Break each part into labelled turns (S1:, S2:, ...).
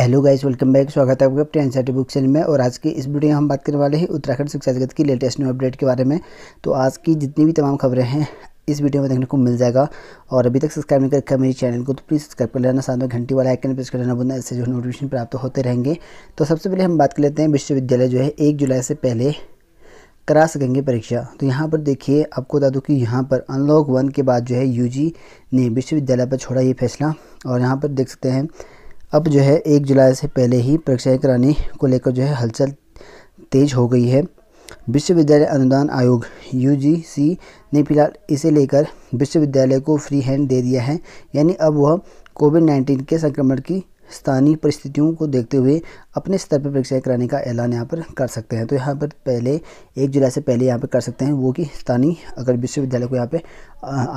S1: hello guys welcome back स्वागत है आपका ट्रेन सर्टी बुक चैनल में और आज की इस वीडियो में हम बात करने वाले हैं उत्तराखंड शिक्षा जगत की लेटेस्ट न्यू अपडेट के बारे में तो आज की जितनी भी तमाम खबरें हैं इस वीडियो में देखने को मिल जाएगा और अभी तक सब्सक्राइब नहीं कर रखा मेरे चैनल को तो प्लीज़ सब्सक्राइब कर लेना साथ में घंटी वाला आइकन प्रेस कर लेना बोलना इससे जो नोटिफिकेशन प्राप्त होते रहेंगे तो सबसे पहले हम बात कर लेते हैं विश्वविद्यालय जो है एक जुलाई से पहले करा सकेंगे परीक्षा तो यहाँ पर देखिए आपको बता दूँ कि यहाँ पर अनलॉक वन के बाद जो है यूजी ने विश्वविद्यालय पर छोड़ा ये फैसला और यहाँ पर देख सकते हैं अब जो है एक जुलाई से पहले ही परीक्षाएं कराने को लेकर जो है हलचल तेज हो गई है विश्वविद्यालय अनुदान आयोग यू ने फिलहाल इसे लेकर विश्वविद्यालय को फ्री हैंड दे दिया है यानी अब वह कोविड नाइन्टीन के संक्रमण की स्थानीय परिस्थितियों को देखते हुए अपने स्तर पर परीक्षाएँ कराने का ऐलान यहाँ पर कर सकते हैं तो यहाँ पर पहले एक जुलाई से पहले यहाँ पर कर सकते हैं वो कि स्थानीय अगर विश्वविद्यालय को यहाँ पर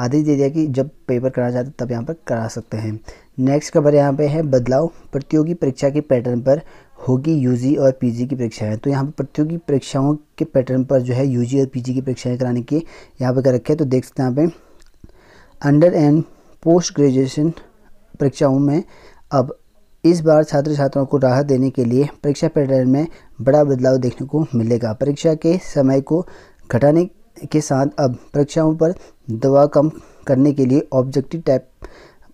S1: आदेश दे दिया कि जब पेपर कराना चाहते तब यहाँ पर करा सकते हैं नेक्स्ट खबर यहाँ पर है बदलाव प्रतियोगी परीक्षा के पैटर्न पर होगी यूजी और पीजी की परीक्षाएं तो यहाँ पर प्रतियोगी परीक्षाओं के पैटर्न पर जो है यूजी और पीजी की परीक्षाएं कराने के यहाँ पर कर रखे हैं तो देख सकते हैं यहाँ पे अंडर एंड पोस्ट ग्रेजुएशन परीक्षाओं में अब इस बार छात्र छात्राओं को राहत देने के लिए परीक्षा पैटर्न में बड़ा बदलाव देखने को मिलेगा परीक्षा के समय को घटाने के साथ अब परीक्षाओं पर दबाव कम करने के लिए ऑब्जेक्टिव टाइप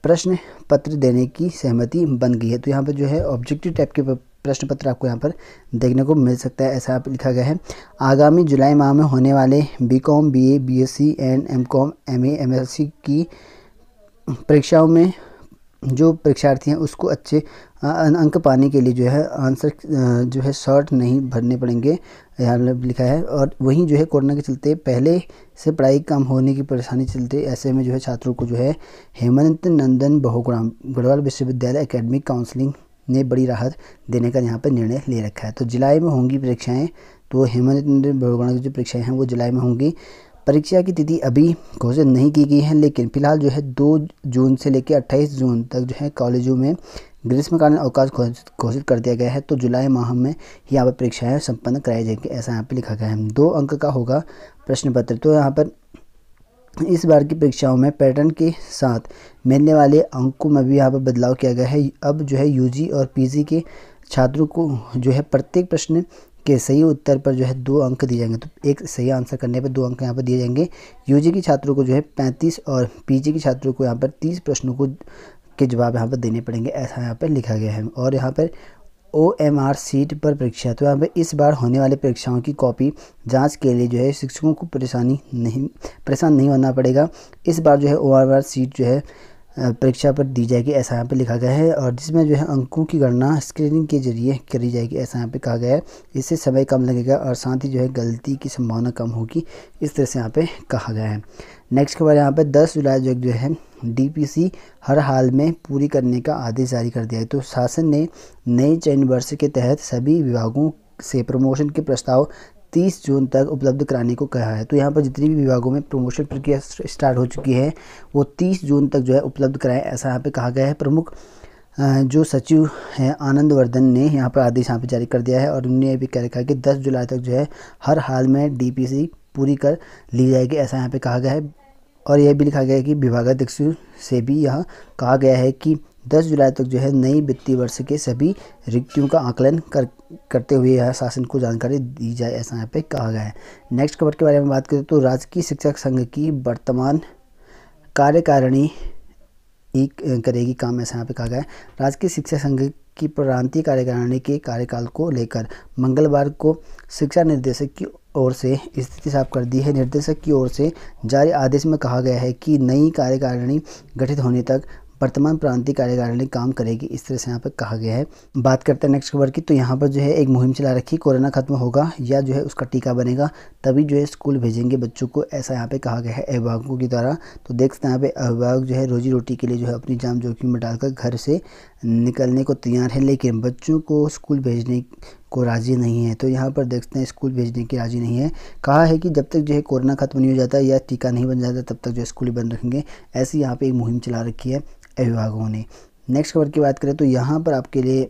S1: प्रश्न पत्र देने की सहमति बन गई है तो यहाँ पर जो है ऑब्जेक्टिव टाइप के प्रश्न पत्र आपको यहाँ पर देखने को मिल सकता है ऐसा आप लिखा गया है आगामी जुलाई माह में होने वाले B Com B A B S C and M Com M M S C की परीक्षाओं में जो परीक्षार्थी हैं उसको अच्छे अंक पाने के लिए जो है आंसर जो है शॉर्ट नहीं भरने पड़ेंगे यहाँ लिखा है और वहीं जो है कोरोना के चलते पहले से पढ़ाई कम होने की परेशानी चलते ऐसे में जो है छात्रों को जो है हेमंत नंदन बहुग्राम गढ़वाल विश्वविद्यालय एकेडमिक काउंसलिंग ने बड़ी राहत देने का यहाँ पर निर्णय ले रखा है तो जुलाई में होंगी परीक्षाएँ तो हेमंत नंदन बहुग्राम की जो परीक्षाएँ हैं वो जुलाई में होंगी परीक्षा की तिथि अभी घोषित नहीं की गई है लेकिन फिलहाल जो है दो जून से लेकर अट्ठाईस जून तक जो है कॉलेजों में ग्रीष्मकालीन अवकाश घोषित कर दिया गया है तो जुलाई माह में ही यहाँ पर परीक्षाएं संपन्न कराई जाएंगी ऐसा यहाँ पर लिखा गया है दो अंक का होगा प्रश्न पत्र तो यहाँ पर इस बार की परीक्षाओं में पैटर्न के साथ मिलने वाले अंकों में भी यहाँ पर बदलाव किया गया है अब जो है यूजी और पीजी के छात्रों को जो है प्रत्येक प्रश्न के सही उत्तर पर जो है दो अंक दिए जाएंगे तो एक सही आंसर करने पर दो अंक यहाँ पर दिए जाएंगे यूजी के छात्रों को जो है पैंतीस और पीजी के छात्रों को यहाँ पर तीस प्रश्नों को के जवाब यहाँ पर देने पड़ेंगे ऐसा यहाँ पर लिखा गया है और यहाँ पर ओ एम आर सीट पर परीक्षा तो यहाँ पर इस बार होने वाली परीक्षाओं की कॉपी जांच के लिए जो है शिक्षकों को परेशानी नहीं परेशान नहीं होना पड़ेगा इस बार जो है ओ आर आर सीट जो है परीक्षा पर दी जाएगी ऐसा यहाँ पे लिखा गया है और जिसमें जो है अंकों की गणना स्क्रीनिंग के जरिए करी जाएगी ऐसा यहाँ पे कहा गया है इससे समय कम लगेगा और साथ ही जो है गलती की संभावना कम होगी इस तरह से यहाँ पे कहा गया है नेक्स्ट खबर यहाँ पे 10 जुलाई जो जो है डीपीसी हर हाल में पूरी करने का आदेश जारी कर दिया है तो शासन ने नए चयन वर्ष के तहत सभी विभागों से प्रमोशन के प्रस्ताव तीस जून तक उपलब्ध कराने को कहा है तो यहाँ पर जितनी भी विभागों में प्रमोशन प्रक्रिया स्टार्ट हो चुकी है वो तीस जून तक जो है उपलब्ध कराएं ऐसा यहाँ पे कहा गया है प्रमुख जो सचिव हैं आनंद वर्धन ने यहाँ पर आदेश यहाँ पर जारी कर दिया है और उन्होंने ये भी कह रखा है कि दस जुलाई तक जो है हर हाल में डी पूरी कर ली जाएगी ऐसा यहाँ पर कहा गया है और यह भी लिखा गया है कि विभागाध्यक्ष से भी यह कहा गया है कि 10 जुलाई तक जो है नई वित्तीय वर्ष के सभी रिक्तियों का आकलन कर करते हुए यह शासन को जानकारी दी जाए ऐसा यहाँ पे कहा गया है नेक्स्ट खबर के बारे में बात करें तो राजकीय शिक्षक संघ की वर्तमान कार्यकारिणी एक करेगी काम ऐसा यहाँ पे कहा गया है राजकीय शिक्षा संघ की प्रांतीय कार्यकारिणी के कार्यकाल को लेकर मंगलवार को शिक्षा निर्देशक की ओर से स्थिति साफ कर दी है निर्देशक की ओर से जारी आदेश में कहा गया है कि नई कार्यकारिणी गठित होने तक वर्तमान प्रांतीय कार्यकारिणी काम करेगी इस तरह से यहाँ पर कहा गया है बात करते हैं नेक्स्ट खबर की तो यहाँ पर जो है एक मुहिम चला रखी कोरोना खत्म होगा या जो है उसका टीका बनेगा तभी जो है स्कूल भेजेंगे बच्चों को ऐसा यहाँ पे कहा गया है अभिभावकों के द्वारा तो देख सकते हैं यहाँ पे अभिभावक जो है रोजी रोटी के लिए जो है अपनी जाम जोखिम में डालकर घर से निकलने को तैयार है लेकिन बच्चों को स्कूल भेजने को राज़ी नहीं है तो यहाँ पर देखते हैं स्कूल भेजने की राज़ी नहीं है कहा है कि जब तक जो है कोरोना ख़त्म नहीं हो जाता या टीका नहीं बन जाता तब तक जो स्कूल बंद रखेंगे ऐसी यहाँ पर एक मुहिम चला रखी है अभिभावकों ने नेक्स्ट खबर की बात करें तो यहाँ पर आपके लिए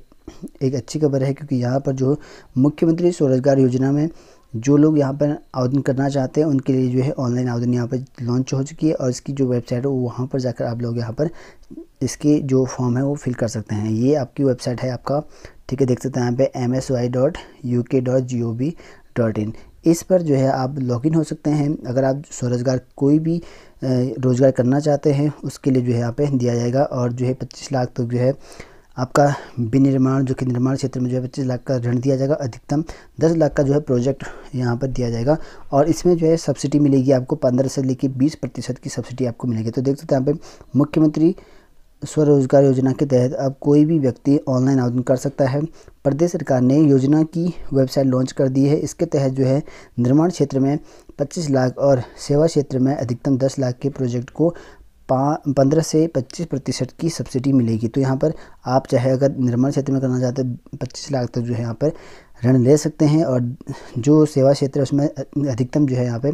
S1: एक अच्छी खबर है क्योंकि यहाँ पर जो मुख्यमंत्री स्वरोजगार योजना में जो लोग यहाँ पर आवेदन करना चाहते हैं उनके लिए जो है ऑनलाइन आवेदन यहाँ पर लॉन्च हो चुकी है और इसकी जो वेबसाइट है वो वहाँ पर जाकर आप लोग यहाँ पर इसकी जो फॉर्म है वो फिल कर सकते हैं ये आपकी वेबसाइट है आपका ठीक है देख सकते हैं यहाँ पे M S Y dot U K dot G O V dot in इस पर जो है आप लॉगिन हो सकते हैं अगर आप स्वरोजगार कोई भी रोज़गार करना चाहते हैं उसके लिए जो है यहाँ पे दिया जाएगा और जो है पच्चीस लाख तक तो जो है आपका विनिर्माण जो कि निर्माण क्षेत्र में जो है पच्चीस लाख का ऋण दिया जाएगा अधिकतम दस लाख का जो है प्रोजेक्ट यहाँ पर दिया जाएगा और इसमें जो है सब्सिडी मिलेगी आपको पंद्रह से लेकर बीस प्रतिशत की सब्सिडी आपको मिलेगी तो देख सकते हैं यहाँ पर मुख्यमंत्री स्वरोजगार योजना के तहत अब कोई भी व्यक्ति ऑनलाइन आवेदन कर सकता है प्रदेश सरकार ने योजना की वेबसाइट लॉन्च कर दी है इसके तहत जो है निर्माण क्षेत्र में 25 लाख और सेवा क्षेत्र में अधिकतम 10 लाख के प्रोजेक्ट को पंद्रह से पच्चीस प्रतिशत की सब्सिडी मिलेगी तो यहाँ पर आप चाहे अगर निर्माण क्षेत्र में करना चाहते हैं पच्चीस लाख तक जो है यहाँ पर ऋण ले सकते हैं और जो सेवा क्षेत्र है उसमें अधिकतम जो है यहाँ पे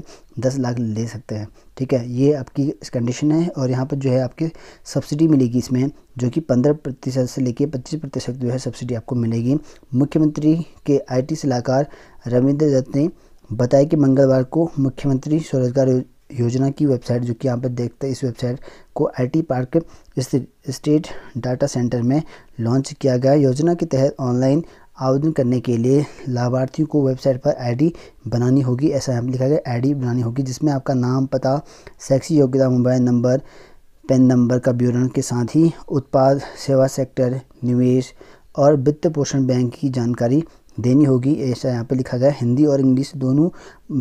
S1: दस लाख ले सकते हैं ठीक है ये आपकी कंडीशन है और यहाँ पर जो है आपकी सब्सिडी मिलेगी इसमें जो कि पंद्रह प्रतिशत से लेकर पच्चीस प्रतिशत जो है सब्सिडी आपको मिलेगी मुख्यमंत्री के आईटी सलाहकार रविंद्र दत्त ने बताया कि मंगलवार को मुख्यमंत्री स्वरोजगार योजना की वेबसाइट जो कि यहाँ पर देखते हैं इस वेबसाइट को IT park state data centre में लॉन्च किया गया योजना के तहत ऑनलाइन आवेदन करने के लिए लाभार्थियों को वेबसाइट पर आईडी बनानी होगी ऐसा यहाँ लिखा गया आईडी बनानी होगी जिसमें आपका नाम पता सेक्सी योग्यता मोबाइल नंबर पेन नंबर का विवरण के साथ ही उत्पाद सेवा सेक्टर निवेश और वित्त पोषण बैंक की जानकारी देनी होगी ऐसा यहाँ पर लिखा गया हिंदी और इंग्लिश दोनों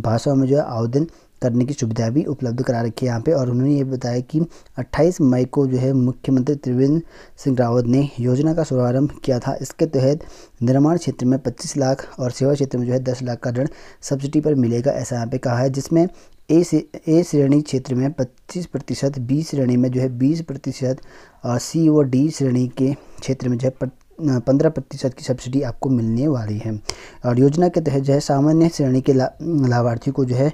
S1: भाषाओं में जो है आवेदन करने की सुविधा भी उपलब्ध करा रखी है यहाँ पे और उन्होंने ये बताया कि 28 मई को जो है मुख्यमंत्री त्रिवेंद्र सिंह रावत ने योजना का शुभारंभ किया था इसके तहत निर्माण क्षेत्र में 25 लाख और सेवा क्षेत्र में जो है 10 लाख का ऋण सब्सिडी पर मिलेगा ऐसा यहाँ पे कहा है जिसमें ए से ए श्रेणी क्षेत्र में पच्चीस प्रतिशत बी श्रेणी में जो है बीस प्रतिशत और सी व डी श्रेणी के क्षेत्र में जो है पंद्रह प्रतिशत की सब्सिडी आपको मिलने वाली है और योजना के तहत जो है सामान्य श्रेणी के ला, लाभार्थी को जो है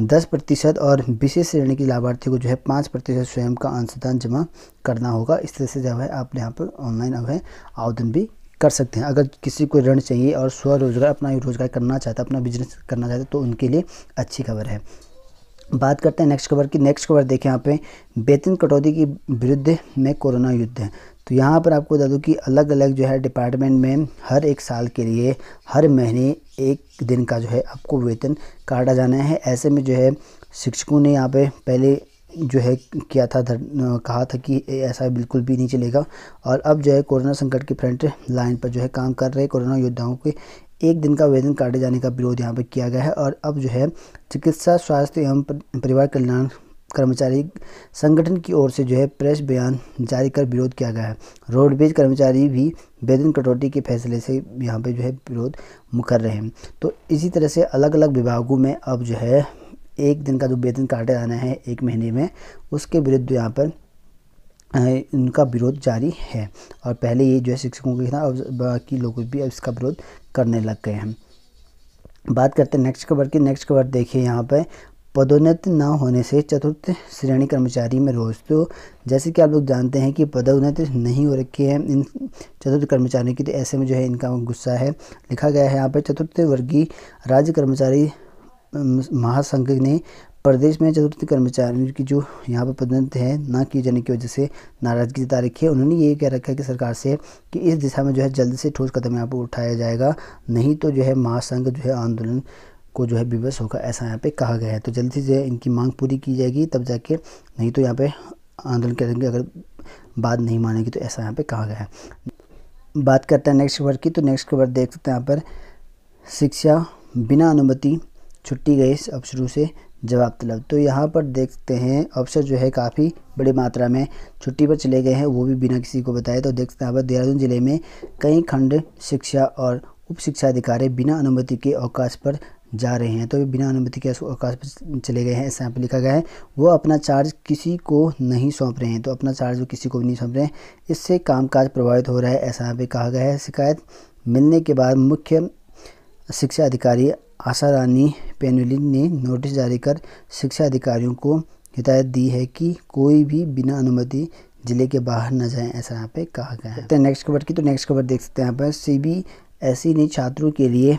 S1: दस प्रतिशत और विशेष श्रेणी के लाभार्थी को जो है पाँच प्रतिशत स्वयं का अंशदान जमा करना होगा इस तरह से जो है आप यहाँ पर ऑनलाइन अब है आवेदन भी कर सकते हैं अगर किसी को ऋण चाहिए और स्वरोजगार अपना रोजगार करना चाहता है अपना बिजनेस करना चाहता तो उनके लिए अच्छी खबर है बात करते हैं नेक्स्ट खबर की नेक्स्ट खबर देखें यहाँ पे वेतन कटौती के विरुद्ध में कोरोना युद्ध है तो यहाँ पर आपको बता दूँ कि अलग अलग जो है डिपार्टमेंट में हर एक साल के लिए हर महीने एक दिन का जो है आपको वेतन काटा जाना है ऐसे में जो है शिक्षकों ने यहाँ पे पहले जो है किया था धर, कहा था कि ऐसा बिल्कुल भी नहीं चलेगा और अब जो है कोरोना संकट की फ्रंट लाइन पर जो है काम कर रहे कोरोना योद्धाओं के एक दिन का वेतन काटे जाने का विरोध यहाँ पर किया गया है और अब जो है चिकित्सा स्वास्थ्य एवं परिवार कल्याण कर्मचारी संगठन की ओर से जो है प्रेस बयान जारी कर विरोध किया गया है रोडवेज कर्मचारी भी वेतन कटौती के फैसले से यहाँ पे जो है विरोध मुकर रहे हैं तो इसी तरह से अलग अलग विभागों में अब जो है एक दिन का जो वेतन काटे जाना है एक महीने में उसके विरुद्ध यहाँ पर उनका विरोध जारी है और पहले ये जो है शिक्षकों के खिलाफ बाकी लोग भी अब इसका विरोध करने लग गए हैं बात करते हैं नेक्स्ट खबर की नेक्स्ट खबर देखिए यहाँ पर पदोन्नत ना होने से चतुर्थ श्रेणी कर्मचारी में रोज तो जैसे कि आप लोग जानते हैं कि पदोन्नत नहीं हो रखे हैं इन चतुर्थ कर्मचारियों की तो ऐसे में जो है इनका गुस्सा है लिखा गया है यहाँ पर चतुर्थ वर्गीय राज्य कर्मचारी महासंघ ने प्रदेश में चतुर्थ कर्मचारियों की जो यहाँ पर पदोन्नत है ना किए जाने की वजह से नाराजगी जता रखी है उन्होंने ये कह रखा है कि सरकार से कि इस दिशा में जो है जल्द से ठोस कदम यहाँ पर उठाया जाएगा नहीं तो जो है महासंघ जो है आंदोलन को जो है विवश होगा ऐसा यहाँ पे कहा गया है तो जल्दी से इनकी मांग पूरी की जाएगी तब जाके नहीं तो यहाँ पे आंदोलन करेंगे अगर बात नहीं मानेगी तो ऐसा यहाँ पे कहा गया है बात करते हैं नेक्स्ट खबर की तो नेक्स्ट खबर देख सकते हैं यहाँ पर शिक्षा बिना अनुमति छुट्टी गई अब शुरू से जवाब तलब तो यहाँ पर देखते हैं अफसर जो है काफ़ी बड़ी मात्रा में छुट्टी पर चले गए हैं वो भी बिना किसी को बताए तो देख सकते हैं यहाँ पर देहरादून ज़िले में कई खंड शिक्षा और उप शिक्षा अधिकारी बिना अनुमति के अवकाश पर जा रहे हैं तो बिना अनुमति के अवकाश पर चले गए हैं ऐसा यहाँ पर लिखा गया है वो अपना चार्ज किसी को नहीं सौंप रहे हैं तो अपना चार्ज वो किसी को भी नहीं सौंप रहे हैं इससे कामकाज प्रभावित हो रहा है ऐसा यहाँ पर कहा गया है शिकायत मिलने के बाद मुख्य शिक्षा अधिकारी आशा रानी पेनुलिन ने नोटिस जारी कर शिक्षा अधिकारियों को हिदायत दी है कि कोई भी बिना अनुमति ज़िले के बाहर न जाए ऐसा यहाँ पे कहा गया है तो नेक्स्ट खबर की तो नेक्स्ट खबर देख सकते हैं यहाँ पर सी बी e ने छात्रों के लिए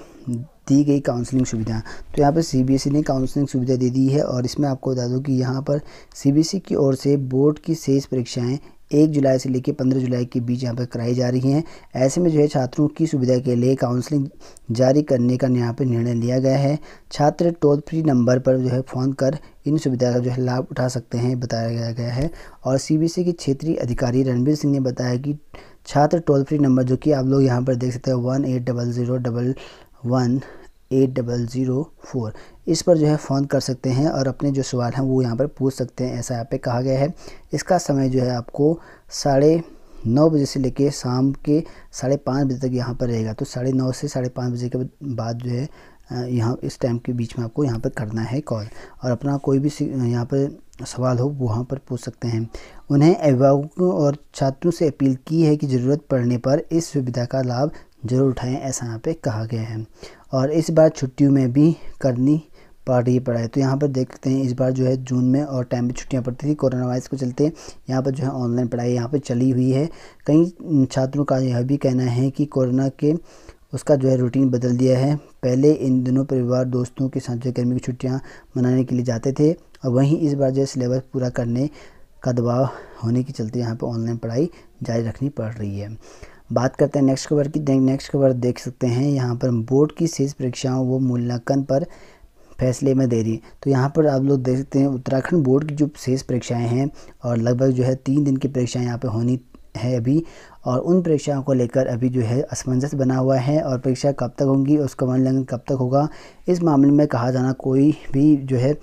S1: दी गई काउंसलिंग सुविधा तो यहाँ पर सीबीएसई e ने काउंसलिंग सुविधा दे दी है और इसमें आपको बता दूँ कि यहाँ पर सीबीएसई e की ओर से बोर्ड की शेष परीक्षाएं एक जुलाई से लेकर पंद्रह जुलाई के बीच यहाँ पर कराई जा रही हैं ऐसे में जो है छात्रों की सुविधा के लिए काउंसलिंग जारी करने का यहाँ पर निर्णय लिया गया है छात्र टोल फ्री नंबर पर जो है फ़ोन कर इन सुविधा का जो है लाभ उठा सकते हैं बताया गया है और सीबीएसई e के क्षेत्रीय अधिकारी रणबीर सिंह ने बताया कि छात्र टोल फ्री नंबर जो कि आप लोग यहाँ पर देख सकते हैं one eight double zero double one eight double zero four इस पर जो है फ़ोन कर सकते हैं और अपने जो सवाल हैं वो यहाँ पर पूछ सकते हैं ऐसा यहाँ पे कहा गया है इसका समय जो है आपको साढ़े नौ बजे से लेके शाम के साढ़े पाँच बजे तक यहाँ पर रहेगा तो साढ़े नौ से साढ़े पाँच बजे के बाद जो है यहाँ इस टाइम के बीच में आपको यहाँ पर करना है कॉल और अपना कोई भी यहाँ पर सवाल हो वहाँ पर पूछ सकते हैं उन्हें अभिभावकों और छात्रों से अपील की है कि ज़रूरत पड़ने पर इस सुविधा का लाभ ज़रूर उठाएं ऐसा यहाँ पे कहा गया है और इस बार छुट्टियों में भी करनी पड़ रही पढ़ाई तो यहाँ पर देखते हैं इस बार जो है जून में और टाइम पे छुट्टियाँ पड़ती थी कोरोना वायरस को चलते यहाँ पर जो है ऑनलाइन पढ़ाई यहाँ पर चली हुई है कई छात्रों का यह भी कहना है कि कोरोना के उसका जो है रूटीन बदल दिया है पहले इन दिनों परिवार दोस्तों के साथ जो गर्मी की छुट्टियाँ मनाने के लिए जाते थे और वहीं इस बार जो है सिलेबस पूरा करने का दबाव होने के चलते यहाँ पर ऑनलाइन पढ़ाई जारी रखनी पड़ रही है बात करते हैं नेक्स्ट खबर की नेक्स्ट खबर देख सकते हैं यहाँ पर बोर्ड की शेष परीक्षाओं व मूल्यांकन पर फैसले में देरी तो यहाँ पर आप लोग देख सकते हैं उत्तराखंड बोर्ड की जो शेष परीक्षाएं हैं और लगभग जो है तीन दिन की परीक्षाएं यहाँ पर होनी है अभी और उन परीक्षाओं को लेकर अभी जो है असमंजस बना हुआ है और परीक्षा कब तक होंगी उसका मूल्यांकन कब तक होगा इस मामले में कहा जाना कोई भी जो है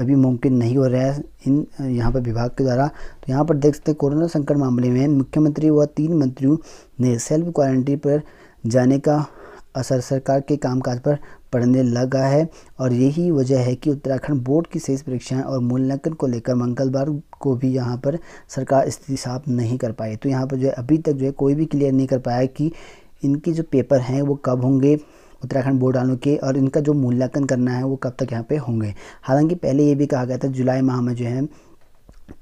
S1: अभी मुमकिन नहीं हो रहा है इन यहाँ पर विभाग के द्वारा तो यहाँ पर देख सकते हैं कोरोना संकट मामले में मुख्यमंत्री व तीन मंत्रियों ने सेल्फ क्वारंटीन पर जाने का असर सरकार के कामकाज पर पढ़ने लगा है और यही वजह है कि उत्तराखंड बोर्ड की शेष परीक्षाएं और मूल्यांकन को लेकर मंगलवार को भी यहाँ पर सरकार स्थिति साफ नहीं कर पाई तो यहाँ पर जो है अभी तक जो है कोई भी क्लियर नहीं कर पाया कि इनके जो पेपर हैं वो कब होंगे उत्तराखंड बोर्ड वालों के और इनका जो मूल्यांकन करना है वो कब तक यहाँ पर होंगे हालांकि पहले ये भी कहा गया था जुलाई माह में जो है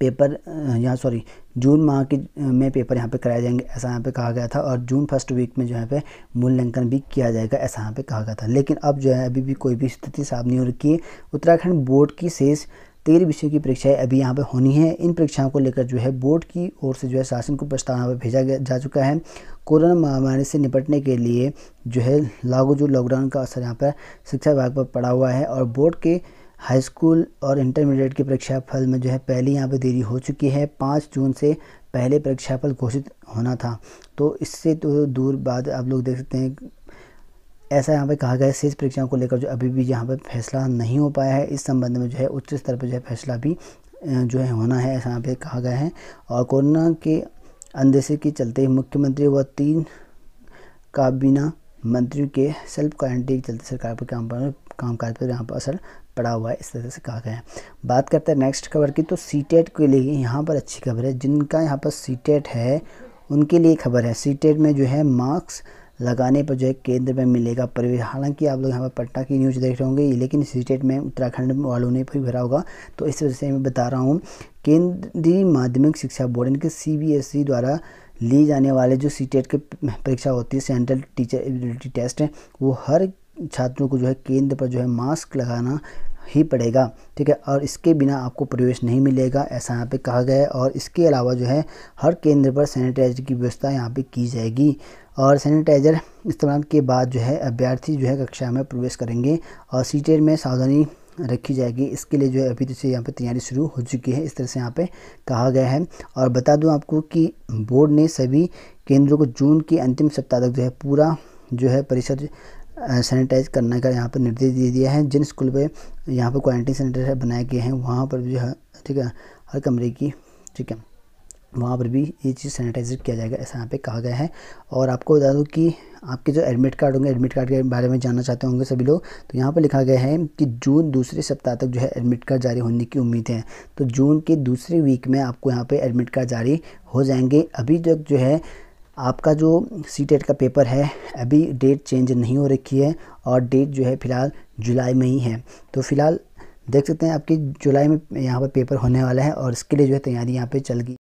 S1: पेपर यहाँ सॉरी जून माह के में पेपर यहाँ पे कराए जाएंगे ऐसा यहाँ पे कहा गया था और जून फर्स्ट वीक में जो है पे मूल्यांकन भी किया जाएगा ऐसा यहाँ पे कहा गया था लेकिन अब जो है अभी भी कोई भी स्थिति साफ नहीं हो रखी है उत्तराखंड बोर्ड की शेष तेरह विषय की परीक्षाएं अभी यहाँ पे होनी है इन परीक्षाओं को लेकर जो है बोर्ड की ओर से जो है शासन को प्रस्ताव यहाँ पर भेजा गया जा चुका है कोरोना महामारी से निपटने के लिए जो है लागू जो लॉकडाउन का असर यहाँ पर शिक्षा विभाग पर पड़ा हुआ है और बोर्ड के हाई स्कूल और इंटरमीडिएट के परीक्षाफल में जो है पहले यहाँ पे देरी हो चुकी है पाँच जून से पहले परीक्षाफल घोषित होना था तो इससे तो दूर बाद आप लोग देख सकते हैं ऐसा यहाँ पे कहा गया है शेष परीक्षाओं को लेकर जो अभी भी यहाँ पे फैसला नहीं हो पाया है इस संबंध में जो है उच्च स्तर पर जो है फैसला भी जो है होना है ऐसा यहाँ पर कहा गया है और कोरोना के अंदेशे के चलते मुख्यमंत्री व तीन काबीना मंत्रियों के सेल्फ क्वारंटीन के चलते सरकार पर काम पर कामकाज पर यहाँ पर असर पड़ा हुआ है इस तरह से कहा गया है बात करते हैं नेक्स्ट खबर की तो सी के लिए यहाँ पर अच्छी खबर है जिनका यहाँ पर सी है उनके लिए खबर है सी में जो है मार्क्स लगाने पर जो है केंद्र में मिलेगा परिवेश हालांकि आप लोग यहाँ पर पटना की न्यूज़ देख रहे होंगे लेकिन स्टेट में उत्तराखंड वालों ने भी भरा होगा तो इस वजह से मैं बता रहा हूँ केंद्रीय माध्यमिक शिक्षा बोर्ड यानी कि सी e द्वारा ली जाने वाले जो सी के परीक्षा होती है सेंट्रल टीचर एबिलिटी टेस्ट हैं वो हर छात्रों को जो है केंद्र पर जो है मास्क लगाना ही पड़ेगा ठीक है और इसके बिना आपको प्रवेश नहीं मिलेगा ऐसा यहाँ पे कहा गया है और इसके अलावा जो है हर केंद्र पर सैनिटाइजर की व्यवस्था यहाँ पे की जाएगी और सैनिटाइजर इस्तेमाल के बाद जो है अभ्यर्थी जो है कक्षा में प्रवेश करेंगे और सीटें में सावधानी रखी जाएगी इसके लिए जो है अभी तो से यहाँ पर तैयारी शुरू हो चुकी है इस तरह से यहाँ पर कहा गया है और बता दूँ आपको कि बोर्ड ने सभी केंद्रों को जून के अंतिम सप्ताह तक जो है पूरा जो है परिषद सैनिटाइज करने का यहाँ पर निर्देश दे दिया है जिन स्कूल पर यहाँ पर क्वारंटीन सेंटर बनाए गए हैं वहाँ पर भी जो है ठीक है हर कमरे की ठीक है वहाँ पर भी ये चीज़ सैनिटाइजर किया जाएगा ऐसा यहाँ पे कहा गया है और आपको बता दूँ कि आपके जो एडमिट कार्ड होंगे एडमिट कार्ड के बारे में जानना चाहते होंगे सभी लोग तो यहाँ पर लिखा गया है कि जून दूसरे सप्ताह तक जो है एडमिट कार्ड जारी होने की उम्मीद है तो जून के दूसरे वीक में आपको यहाँ पर एडमिट कार्ड जारी हो जाएंगे अभी तक जो है आपका जो सी टेट का पेपर है अभी डेट चेंज नहीं हो रखी है और डेट जो है फ़िलहाल जुलाई में ही है तो फ़िलहाल देख सकते हैं आपकी जुलाई में यहाँ पर पेपर होने वाला है और इसके लिए जो है तैयारी यहाँ पे चल गई